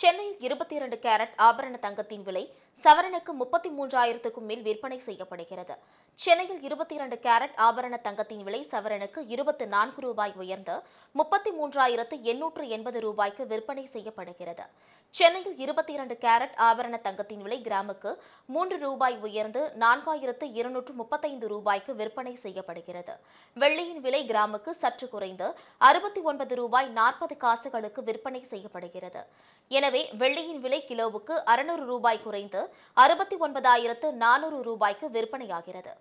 சென்னையில் இருபத்தி இரண்டு கேரட் ஆபரண தங்கத்தின் விலை சவரனுக்கு முப்பத்தி மூன்றாயிரத்துக்கும் மேல் விற்பனை செய்யப்படுகிறது சென்னையில் இருபத்தி இரண்டு கேரட் ஆபரண தங்கத்தின் விலை சவரனுக்கு இருபத்தி நான்கு ரூபாய் உயர்ந்து முப்பத்தி மூன்றாயிரத்து எண்ணூற்று எண்பது ரூபாய்க்கு விற்பனை செய்யப்படுகிறது சென்னையில் இருபத்தி இரண்டு கேரட் ஆபரண தங்கத்தின் விலை கிராமுக்கு மூன்று ரூபாய் உயர்ந்து நான்காயிரத்து இருநூற்று முப்பத்தைந்து ரூபாய்க்கு விற்பனை செய்யப்படுகிறது வெள்ளியின் விலை கிராமுக்கு சற்று குறைந்து அறுபத்தி ஒன்பது ரூபாய் நாற்பது காசுகளுக்கு விற்பனை செய்யப்படுகிறது எனவே வெள்ளியின் விலை கிலோவுக்கு அறுநூறு ரூபாய் குறைந்து அறுபத்தி ஒன்பதாயிரத்து நானூறு ரூபாய்க்கு விற்பனையாகிறது